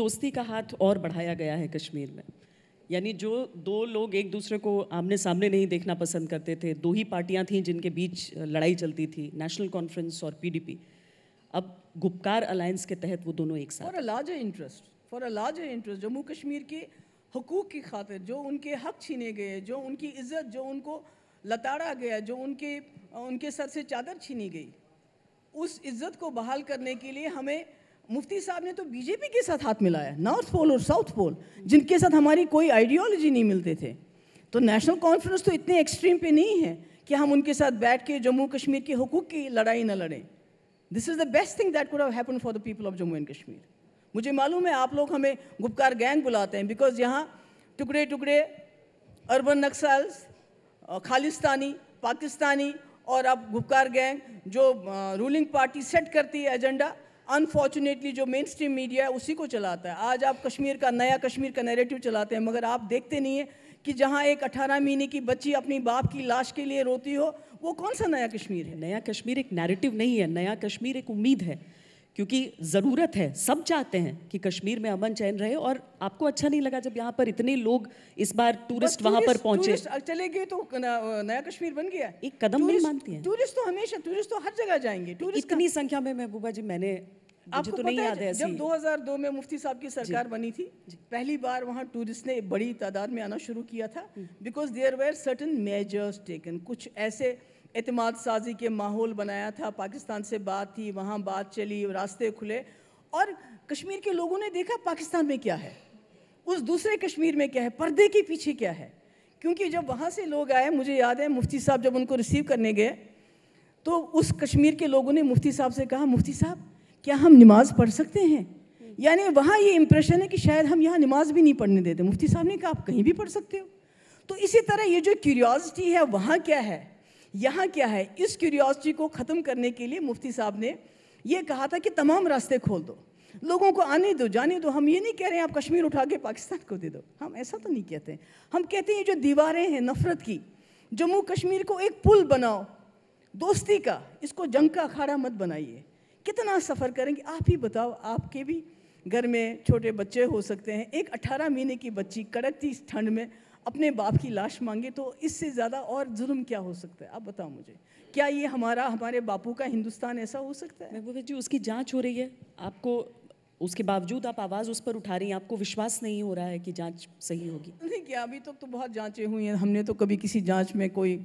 दोस्ती का हाथ और बढ़ाया गया है कश्मीर में यानी जो दो लोग एक दूसरे को आमने सामने नहीं देखना पसंद करते थे दो ही पार्टियां थीं जिनके बीच लड़ाई चलती थी नेशनल कॉन्फ्रेंस और पीडीपी अब गुपकार अलायंस के तहत वो दोनों एक साथ for a larger interest for a larger interest Jammu Kashmir के हकूक़ की खातिर जो उनके हक छीने गए जो उनकी इज्जत जो उनको लताड़ा गया जो उनके उनके सर से चादर छीनी गई उस इज्जत को बहाल करने के लिए हमें मुफ्ती साहब ने तो बीजेपी के साथ हाथ मिलाया नॉर्थ पोल और साउथ पोल जिनके साथ हमारी कोई आइडियोलॉजी नहीं मिलते थे तो नेशनल कॉन्फ्रेंस तो इतने एक्सट्रीम पे नहीं है कि हम उनके साथ बैठ के जम्मू कश्मीर के हकूक़ की लड़ाई ना लड़ें this is the best thing that could happen for the people of Jammu and Kashmir मुझे मालूम है आप लोग हमें गुपकार गैंग बुलाते हैं बिकॉज यहाँ टुकड़े टुकड़े अर्बन नक्सल्स खालिस्तानी पाकिस्तानी और अब गुपकार गैंग जो रूलिंग पार्टी सेट करती है एजेंडा अनफॉर्चुनेटली जो मेन स्ट्रीम मीडिया है उसी को चलाता है आज आप कश्मीर का नया कश्मीर का नैरेटिव चलाते हैं मगर आप देखते नहीं है कि जहाँ एक अठारह महीने की बच्ची अपनी बाप की लाश के लिए रोती हो वो कौन सा नया कश्मीर है नया कश्मीर एक नैरेटिव नहीं है नया कश्मीर एक उम्मीद है क्योंकि ज़रूरत है सब चाहते हैं कि कश्मीर में अमन चैन रहे और आपको अच्छा नहीं लगा जब यहाँ पर इतने लोग इस बार टूरिस्ट वहाँ पर पहुंचे चले गए तो नया कश्मीर बन गया एक कदम नहीं मानती है टूरिस्ट तो हमेशा टूरिस्ट तो हर जगह जाएंगे टूरिस्ट इतनी संख्या में महबूबा जी मैंने आपको तो नहीं याद है जब 2002 में मुफ्ती साहब की सरकार बनी थी पहली बार वहाँ टूरिस्ट ने बड़ी तादाद में आना शुरू किया था because there were certain measures taken कुछ ऐसे अतमाद साजी के माहौल बनाया था पाकिस्तान से बात थी वहाँ बात चली रास्ते खुले और कश्मीर के लोगों ने देखा पाकिस्तान में क्या है उस दूसरे कश्मीर में क्या है पर्दे के पीछे क्या है क्योंकि जब वहाँ से लोग आए मुझे याद है मुफ्ती साहब जब उनको रिसीव करने गए तो उस कश्मीर के लोगों ने मुफ्ती साहब से कहा मुफ्ती साहब क्या हम नमाज़ पढ़ सकते हैं यानी वहाँ ये इम्प्रेशन है कि शायद हम यहाँ नमाज़ भी नहीं पढ़ने देते मुफ्ती साहब ने कहा आप कहीं भी पढ़ सकते हो तो इसी तरह ये जो क्यूरियासिटी है वहाँ क्या है यहाँ क्या है इस क्यूरियोसिटी को ख़त्म करने के लिए मुफ्ती साहब ने ये कहा था कि तमाम रास्ते खोल दो लोगों को आने दो जाने दो हम ये नहीं कह रहे हैं आप कश्मीर उठा के पाकिस्तान को दे दो हम ऐसा तो नहीं कहते हम कहते हैं जो दीवारें हैं नफ़रत की जम्मू कश्मीर को एक पुल बनाओ दोस्ती का इसको जंग का अखाड़ा मत बनाइए कितना सफ़र करेंगे आप ही बताओ आपके भी घर में छोटे बच्चे हो सकते हैं एक 18 महीने की बच्ची कड़कती ठंड में अपने बाप की लाश मांगे तो इससे ज़्यादा और जुल्म क्या हो सकता है आप बताओ मुझे क्या ये हमारा हमारे बापू का हिंदुस्तान ऐसा हो सकता है महबूबा जी उसकी जांच हो रही है आपको उसके बावजूद आप आवाज़ उस पर उठा रही हैं आपको विश्वास नहीं हो रहा है कि जांच सही होगी नहीं क्या अभी तक तो, तो बहुत जांचें हुई हैं हमने तो कभी किसी जांच में कोई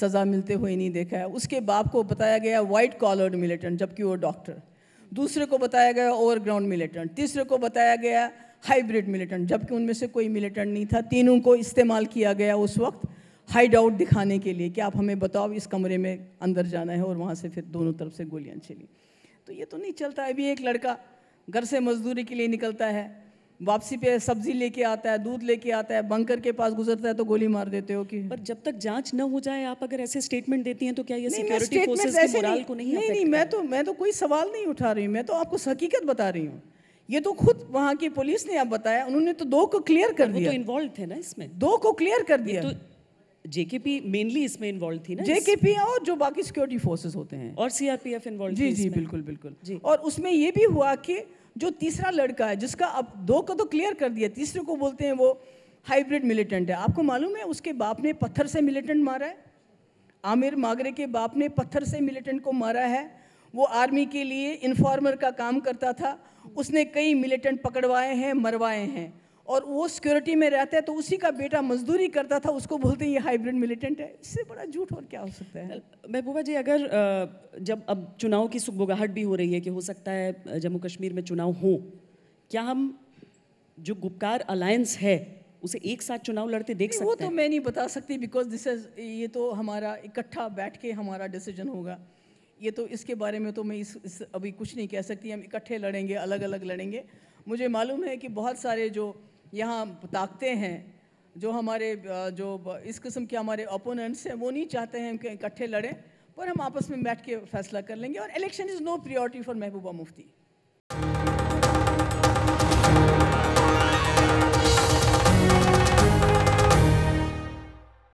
सज़ा मिलते हुए नहीं देखा है उसके बाप को बताया गया वाइट कॉलर्ड मिलिटेंट जबकि वो डॉक्टर दूसरे को बताया गया ओवरग्राउंड मिलिटेंट तीसरे को बताया गया हाइब्रिड मिलिटेंट जबकि उनमें से कोई मिलिटेंट नहीं था तीनों को इस्तेमाल किया गया उस वक्त हाइड आउट दिखाने के लिए कि आप हमें बताओ इस कमरे में अंदर जाना है और वहाँ से फिर दोनों तरफ से गोलियाँ चली तो ये तो नहीं चलता अभी एक लड़का घर से मजदूरी के लिए निकलता है वापसी पे सब्जी लेके आता है दूध लेके आता है बंकर के पास गुजरता है तो गोली मार देते हो कि पर जब तक जांच न हो जाए आप अगर ऐसे स्टेटमेंट देती हैं तो क्या ये सिक्योरिटी फोर्सेस के मोरल को नहीं नहीं, नहीं मैं तो मैं तो कोई सवाल नहीं उठा रही हूँ मैं तो आपको हकीकत बता रही हूँ ये तो खुद वहाँ की पुलिस ने आप बताया उन्होंने तो दो को क्लियर कर तो दिया तो इन्वॉल्व थे ना इसमें दो को क्लियर कर दिया जेकेपी तो मेनली इसमें इन्वॉल्व थी ना जेकेपी और जो बाकी सिक्योरिटी फोर्सेस होते हैं और सीआरपीएफ इन्वॉल्व जी जी बिल्कुल बिल्कुल जी और उसमें ये भी हुआ कि जो तीसरा लड़का है जिसका अब दो को तो क्लियर कर दिया तीसरे को बोलते हैं वो हाइब्रिड मिलिटेंट है आपको मालूम है उसके बाप ने पत्थर से मिलिटेंट मारा है आमिर मागरे के बाप ने पत्थर से मिलिटेंट को मारा है वो आर्मी के लिए इन्फॉर्मर का काम करता था उसने कई मिलिटेंट पकड़वाए हैं मरवाए हैं और वो सिक्योरिटी में रहता है तो उसी का बेटा मजदूरी करता था उसको बोलते हैं ये हाइब्रिड मिलिटेंट है इससे बड़ा झूठ और क्या हो सकता है महबूबा जी अगर जब अब चुनाव की सुखबुगाहट भी हो रही है कि हो सकता है जम्मू कश्मीर में चुनाव हो क्या हम जो गुपकार अलायंस है उसे एक साथ चुनाव लड़ते देख सकते वो तो मैं नहीं बता सकती बिकॉज दिस इज ये तो हमारा इकट्ठा बैठ के हमारा डिसीजन होगा ये तो इसके बारे में तो मैं इस, इस अभी कुछ नहीं कह सकती हम इकट्ठे लड़ेंगे अलग अलग लड़ेंगे मुझे मालूम है कि बहुत सारे जो यहाँ ताकते हैं जो हमारे जो इस किस्म के हमारे ओपोनेंट्स हैं वो नहीं चाहते हैं कि इकट्ठे लड़ें पर हम आपस में बैठ के फैसला कर लेंगे और election is no priority for Mehbooba Mufti